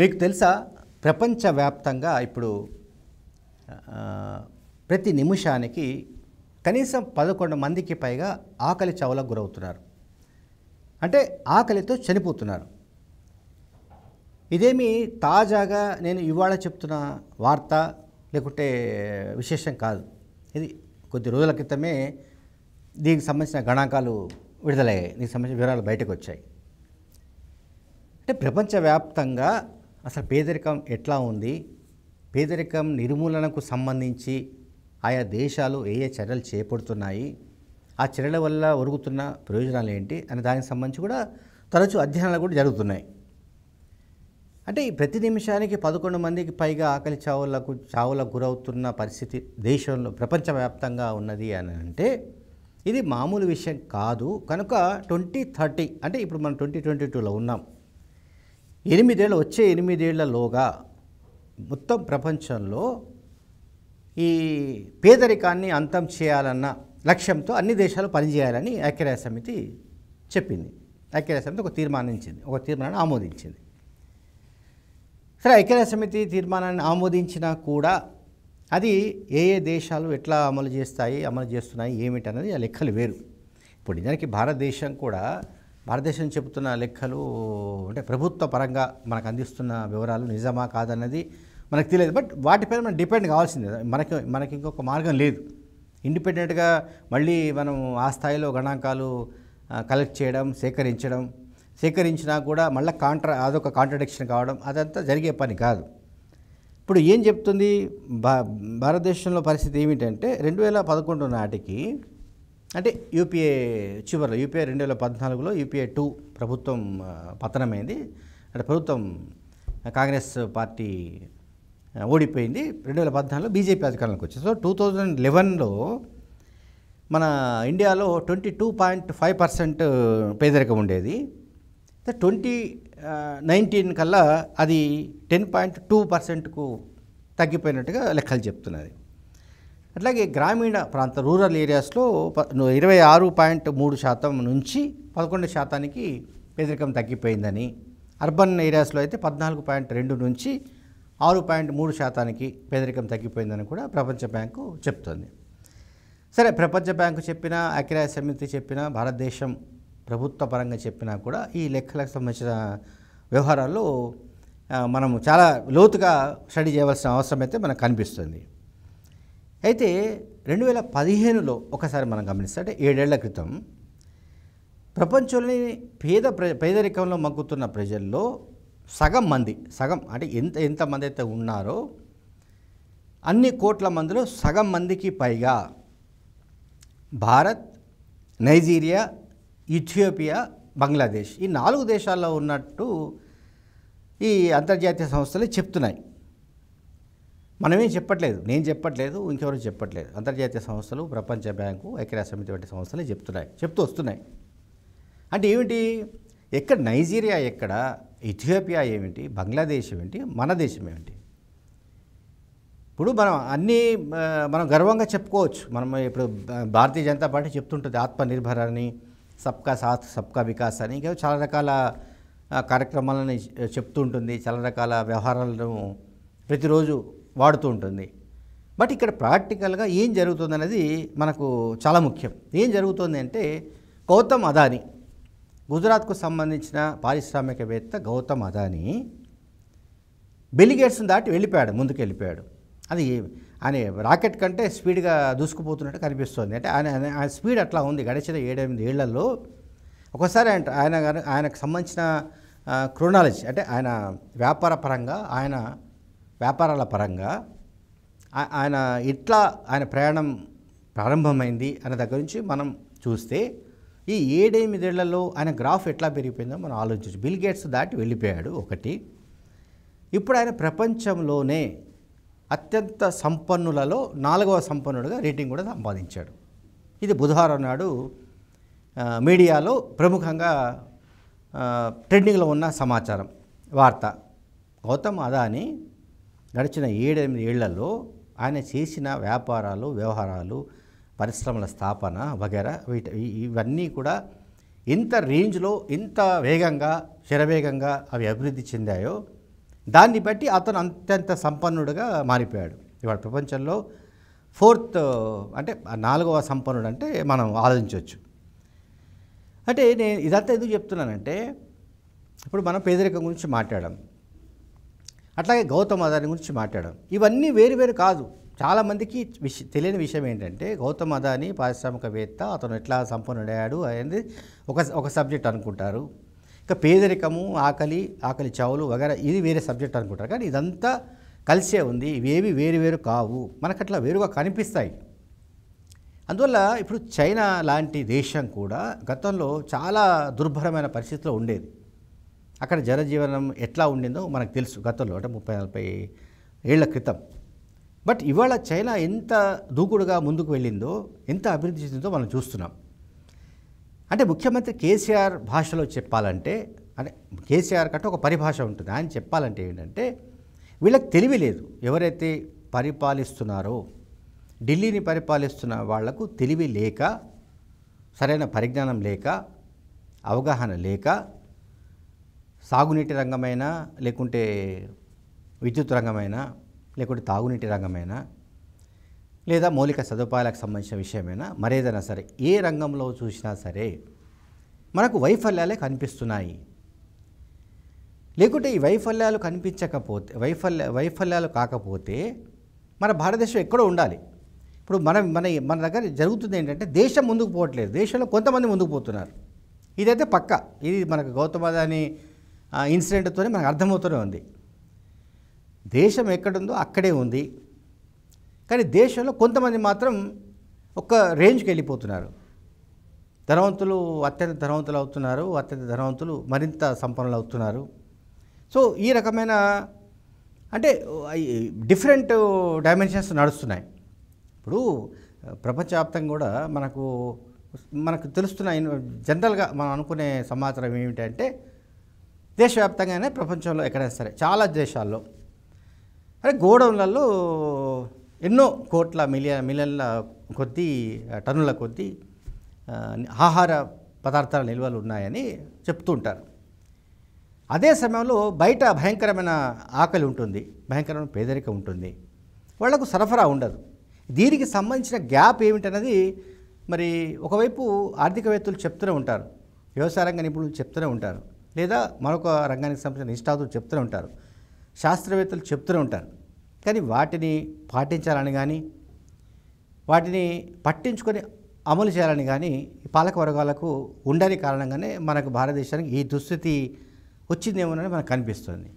మీకు తెలుసా ప్రపంచవ్యాప్తంగా ఇప్పుడు ప్రతి నిమిషానికి కనీసం పదకొండు మందికి పైగా ఆకలి చావులకు గురవుతున్నారు అంటే ఆకలితో చనిపోతున్నారు ఇదేమి తాజాగా నేను ఇవాళ చెప్తున్న వార్త లేకుంటే విశేషం కాదు ఇది కొద్ది రోజుల క్రితమే దీనికి సంబంధించిన గణాంకాలు విడుదలయ్యాయి దీనికి సంబంధించిన వివరాలు బయటకు వచ్చాయి అంటే ప్రపంచవ్యాప్తంగా అసలు పేదరికం ఎట్లా ఉంది పేదరికం నిర్మూలనకు సంబంధించి ఆయా దేశాలు ఏ ఏ చర్యలు చేపడుతున్నాయి ఆ చర్యల వల్ల ఒరుగుతున్న ప్రయోజనాలు ఏంటి అనే దానికి సంబంధించి కూడా తరచూ అధ్యయనాలు కూడా జరుగుతున్నాయి అంటే ఈ ప్రతి నిమిషానికి పదకొండు మందికి పైగా ఆకలి చావులకు చావులకు గురవుతున్న పరిస్థితి దేశంలో ప్రపంచవ్యాప్తంగా ఉన్నది అని అంటే ఇది మామూలు విషయం కాదు కనుక ట్వంటీ థర్టీ అంటే ఇప్పుడు మనం ట్వంటీ ట్వంటీ టూలో ఉన్నాం ఎనిమిదేళ్ళు వచ్చే ఎనిమిదేళ్లలోగా మొత్తం ప్రపంచంలో ఈ పేదరికాన్ని అంతం చేయాలన్న లక్ష్యంతో అన్ని దేశాలు పనిచేయాలని ఐక్యరాజ్య సమితి చెప్పింది ఐక్యరాజ్య సమితి ఒక తీర్మానించింది ఒక తీర్మానాన్ని ఆమోదించింది సరే ఐక్యరాజ్య సమితి తీర్మానాన్ని ఆమోదించినా కూడా అది ఏ ఏ దేశాలు ఎట్లా అమలు చేస్తాయి అమలు చేస్తున్నాయి ఏమిటన్నది ఆ లెక్కలు వేరు ఇప్పుడు నిజానికి భారతదేశం కూడా భారతదేశం చెబుతున్న లెక్కలు అంటే ప్రభుత్వ పరంగా మనకు అందిస్తున్న వివరాలు నిజమా కాదన్నది మనకు తెలియదు బట్ వాటిపైన మనం డిపెండ్ కావాల్సిందే మనకి మనకి ఇంకొక మార్గం లేదు ఇండిపెండెంట్గా మళ్ళీ మనం ఆ స్థాయిలో గణాంకాలు కలెక్ట్ చేయడం సేకరించడం సేకరించినా కూడా మళ్ళీ కాంట్రా అదొక కాంట్రడిక్షన్ కావడం అదంతా జరిగే పని కాదు ఇప్పుడు ఏం చెప్తుంది భారతదేశంలో పరిస్థితి ఏమిటంటే రెండు వేల పదకొండు నాటికి అంటే యూపీఏ చివరిలో యూపీఏ రెండు వేల పద్నాలుగులో యూపీఏ టూ ప్రభుత్వం పతనమైంది అంటే ప్రభుత్వం కాంగ్రెస్ పార్టీ ఓడిపోయింది రెండు వేల పద్నాలుగులో బీజేపీ అధికారంలోకి వచ్చింది సో టూ థౌజండ్ లెవెన్లో మన ఇండియాలో twenty two point five percent పేదరికం ఉండేది ట్వంటీ నైన్టీన్ కల్లా అది టెన్ పాయింట్ టూ పర్సెంట్కు తగ్గిపోయినట్టుగా లెక్కలు చెప్తున్నది అట్లాగే గ్రామీణ ప్రాంత రూరల్ ఏరియాస్లో ఇరవై ఆరు పాయింట్ మూడు శాతం నుంచి పదకొండు శాతానికి పేదరికం తగ్గిపోయిందని అర్బన్ ఏరియాస్లో అయితే పద్నాలుగు పాయింట్ రెండు నుంచి ఆరు పాయింట్ మూడు శాతానికి పేదరికం తగ్గిపోయిందని కూడా ప్రపంచ బ్యాంకు చెప్తుంది సరే ప్రపంచ బ్యాంకు చెప్పిన ఐక్యరాజ్య సమితి చెప్పిన భారతదేశం ప్రభుత్వ పరంగా చెప్పినా కూడా ఈ లెక్కలకు సంబంధించిన వ్యవహారాల్లో మనం చాలా లోతుగా స్టడీ చేయవలసిన అవసరం అయితే మనకు కనిపిస్తుంది అయితే రెండు వేల పదిహేనులో ఒకసారి మనం గమనిస్తే అంటే ఏడేళ్ల క్రితం ప్రపంచంలోని పేద ప్ర పేదరికంలో మగ్గుతున్న ప్రజల్లో సగం మంది సగం అంటే ఎంత ఎంతమంది అయితే ఉన్నారో అన్ని కోట్ల మందిలో సగం మందికి పైగా భారత్ నైజీరియా ఇథియోపియా బంగ్లాదేశ్ ఈ నాలుగు దేశాల్లో ఉన్నట్టు ఈ అంతర్జాతీయ సంస్థలు చెప్తున్నాయి మనమేం చెప్పట్లేదు నేను చెప్పట్లేదు ఇంకెవరు చెప్పట్లేదు అంతర్జాతీయ సంస్థలు ప్రపంచ బ్యాంకు ఐక్యరాజ్య సమితి వంటి సంస్థలే చెప్తున్నాయి చెప్తూ వస్తున్నాయి అంటే ఏమిటి ఎక్కడ నైజీరియా ఎక్కడ ఇథియోపియా ఏమిటి బంగ్లాదేశ్ ఏమిటి మన దేశం ఏమిటి ఇప్పుడు మనం అన్నీ మనం గర్వంగా చెప్పుకోవచ్చు మనం ఇప్పుడు భారతీయ జనతా పార్టీ చెప్తుంటుంది ఆత్మనిర్భర్ అని సబ్కా సాత్ సబ్కా వికాస్ అని ఇంకా చాలా రకాల కార్యక్రమాలని చెప్తుంటుంది చాలా రకాల వ్యవహారాలను ప్రతిరోజు వాడుతూ ఉంటుంది బట్ ఇక్కడ ప్రాక్టికల్గా ఏం జరుగుతుంది అనేది మనకు చాలా ముఖ్యం ఏం జరుగుతుంది అంటే గౌతమ్ అదానీ గుజరాత్కు సంబంధించిన పారిశ్రామికవేత్త గౌతమ్ అదానీ బెలిగేట్స్ని దాటి వెళ్ళిపోయాడు ముందుకు వెళ్ళిపోయాడు అది ఆయన రాకెట్ కంటే స్పీడ్గా దూసుకుపోతున్నట్టు కనిపిస్తుంది అంటే ఆయన ఆయన స్పీడ్ అట్లా ఉంది గడిచిన ఏడెనిమిది ఏళ్లలో ఒకసారి ఆయన ఆయన ఆయనకు సంబంధించిన క్రోనాలజీ అంటే ఆయన వ్యాపార పరంగా ఆయన వ్యాపారాల పరంగా ఆయన ఇట్లా ఆయన ప్రయాణం ప్రారంభమైంది అనే దగ్గర నుంచి మనం చూస్తే ఈ ఏడెనిమిదేళ్లలో ఆయన గ్రాఫ్ ఎట్లా పెరిగిపోయిందో మనం ఆలోచించు బిల్ గేట్స్ దాటి వెళ్ళిపోయాడు ఒకటి ఇప్పుడు ఆయన ప్రపంచంలోనే అత్యంత సంపన్నులలో నాలుగవ సంపన్నుడిగా రేటింగ్ కూడా సంపాదించాడు ఇది బుధవారం నాడు మీడియాలో ప్రముఖంగా ట్రెండింగ్లో ఉన్న సమాచారం వార్త గౌతమ్ అదాని గడిచిన ఏడెనిమిది ఏళ్లలో ఆయన చేసిన వ్యాపారాలు వ్యవహారాలు పరిశ్రమల స్థాపన వగేరా వీటి ఇవన్నీ కూడా ఎంత రేంజ్లో ఎంత వేగంగా శరవేగంగా అవి అభివృద్ధి చెందాయో దాన్ని బట్టి అతను అత్యంత సంపన్నుడుగా మారిపోయాడు ఇవాళ ప్రపంచంలో ఫోర్త్ అంటే నాలుగవ సంపన్నుడు అంటే మనం ఆలోచించవచ్చు అంటే నేను ఇదంతా ఎందుకు చెప్తున్నానంటే ఇప్పుడు మనం పేదరికం గురించి మాట్లాడాం అట్లాగే గౌతమ్ అదాని గురించి మాట్లాడాం ఇవన్నీ వేరు వేరు కాదు చాలామందికి విష తెలియని విషయం ఏంటంటే గౌతమ్ అదాని పారిశ్రామికవేత్త అతను ఎట్లా సంపన్నుడయ్యాడు అనేది ఒక ఒక సబ్జెక్ట్ అనుకుంటారు ఇంకా పేదరికము ఆకలి ఆకలి చావులు వగేరా ఇది వేరే సబ్జెక్ట్ అనుకుంటారు కానీ ఇదంతా కలిసే ఉంది ఇవేవి వేరు వేరు కావు అట్లా వేరుగా కనిపిస్తాయి అందువల్ల ఇప్పుడు చైనా లాంటి దేశం కూడా గతంలో చాలా దుర్భరమైన పరిస్థితిలో ఉండేది అక్కడ జనజీవనం ఎట్లా ఉండిందో మనకు తెలుసు గతంలో అంటే ముప్పై నలభై ఏళ్ల క్రితం బట్ ఇవాళ చైనా ఎంత దూకుడుగా ముందుకు వెళ్ళిందో ఎంత అభివృద్ధి చెందిందో మనం చూస్తున్నాం అంటే ముఖ్యమంత్రి కేసీఆర్ భాషలో చెప్పాలంటే అంటే కేసీఆర్ కంటే ఒక పరిభాష ఉంటుంది ఆయన చెప్పాలంటే ఏంటంటే వీళ్ళకి తెలివి లేదు ఎవరైతే పరిపాలిస్తున్నారో ఢిల్లీని పరిపాలిస్తున్న వాళ్లకు తెలివి లేక సరైన పరిజ్ఞానం లేక అవగాహన లేక సాగునీటి రంగమైనా లేకుంటే విద్యుత్ రంగమైనా లేకుంటే తాగునీటి రంగమైనా లేదా మౌలిక సదుపాయాలకు సంబంధించిన విషయమైనా మరేదైనా సరే ఏ రంగంలో చూసినా సరే మనకు వైఫల్యాలే కనిపిస్తున్నాయి లేకుంటే ఈ వైఫల్యాలు కనిపించకపోతే వైఫల్య వైఫల్యాలు కాకపోతే మన భారతదేశం ఎక్కడో ఉండాలి ఇప్పుడు మన మన మన దగ్గర జరుగుతుంది ఏంటంటే దేశం ముందుకు పోవట్లేదు దేశంలో కొంతమంది ముందుకు పోతున్నారు ఇదైతే పక్క ఇది మనకు గౌతమ్ అదాని ఇన్సిడెంట్తోనే మనకు అర్థమవుతూనే ఉంది దేశం ఎక్కడుందో అక్కడే ఉంది కానీ దేశంలో కొంతమంది మాత్రం ఒక రేంజ్కి వెళ్ళిపోతున్నారు ధనవంతులు అత్యంత ధనవంతులు అవుతున్నారు అత్యంత ధనవంతులు మరింత సంపన్నులు అవుతున్నారు సో ఈ రకమైన అంటే డిఫరెంట్ డైమెన్షన్స్ నడుస్తున్నాయి ఇప్పుడు ప్రపంచవ్యాప్తంగా కూడా మనకు మనకు తెలుస్తున్న జనరల్గా మనం అనుకునే సమాచారం ఏమిటంటే దేశవ్యాప్తంగానే ప్రపంచంలో ఎక్కడైనా సరే చాలా దేశాల్లో అరే గోడౌన్లలో ఎన్నో కోట్ల మిలియన్ మిలియన్ల కొద్దీ టన్నుల కొద్దీ ఆహార పదార్థాల నిల్వలు ఉన్నాయని చెప్తూ ఉంటారు అదే సమయంలో బయట భయంకరమైన ఆకలి ఉంటుంది భయంకరమైన పేదరికం ఉంటుంది వాళ్లకు సరఫరా ఉండదు దీనికి సంబంధించిన గ్యాప్ ఏమిటన్నది మరి ఒకవైపు ఆర్థికవేత్తలు చెప్తూనే ఉంటారు వ్యవసాయ రంగ నిపుణులు చెప్తూనే ఉంటారు లేదా మరొక రంగానికి సంబంధించిన నిష్ఠాతులు చెప్తూనే ఉంటారు శాస్త్రవేత్తలు చెప్తూనే ఉంటారు కానీ వాటిని పాటించాలని కానీ వాటిని పట్టించుకొని అమలు చేయాలని కానీ పాలక వర్గాలకు ఉండని కారణంగానే మనకు భారతదేశానికి ఈ దుస్థితి వచ్చిందేమోనని మనకు కనిపిస్తుంది